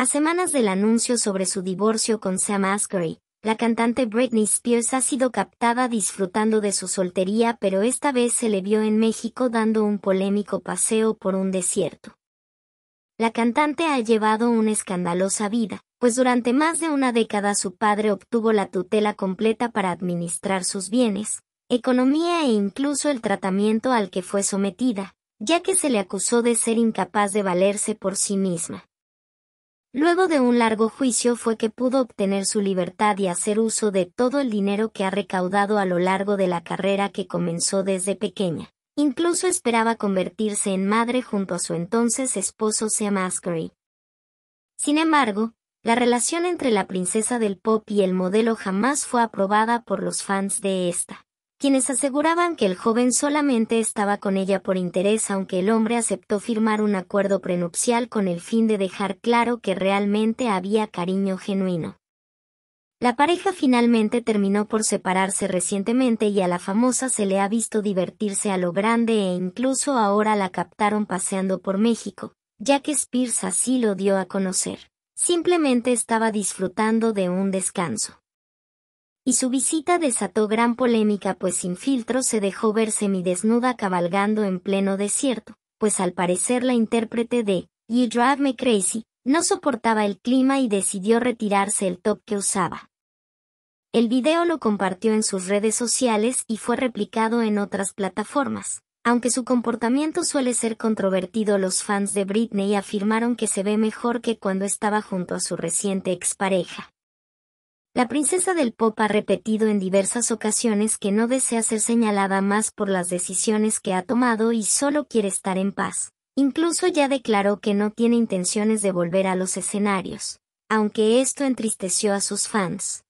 A semanas del anuncio sobre su divorcio con Sam Asghari, la cantante Britney Spears ha sido captada disfrutando de su soltería pero esta vez se le vio en México dando un polémico paseo por un desierto. La cantante ha llevado una escandalosa vida, pues durante más de una década su padre obtuvo la tutela completa para administrar sus bienes, economía e incluso el tratamiento al que fue sometida, ya que se le acusó de ser incapaz de valerse por sí misma. Luego de un largo juicio fue que pudo obtener su libertad y hacer uso de todo el dinero que ha recaudado a lo largo de la carrera que comenzó desde pequeña. Incluso esperaba convertirse en madre junto a su entonces esposo Sam Asghari. Sin embargo, la relación entre la princesa del pop y el modelo jamás fue aprobada por los fans de esta quienes aseguraban que el joven solamente estaba con ella por interés aunque el hombre aceptó firmar un acuerdo prenupcial con el fin de dejar claro que realmente había cariño genuino. La pareja finalmente terminó por separarse recientemente y a la famosa se le ha visto divertirse a lo grande e incluso ahora la captaron paseando por México, ya que Spears así lo dio a conocer. Simplemente estaba disfrutando de un descanso y su visita desató gran polémica pues sin filtro se dejó ver desnuda cabalgando en pleno desierto, pues al parecer la intérprete de You Drive Me Crazy no soportaba el clima y decidió retirarse el top que usaba. El video lo compartió en sus redes sociales y fue replicado en otras plataformas. Aunque su comportamiento suele ser controvertido, los fans de Britney afirmaron que se ve mejor que cuando estaba junto a su reciente expareja. La princesa del pop ha repetido en diversas ocasiones que no desea ser señalada más por las decisiones que ha tomado y solo quiere estar en paz. Incluso ya declaró que no tiene intenciones de volver a los escenarios, aunque esto entristeció a sus fans.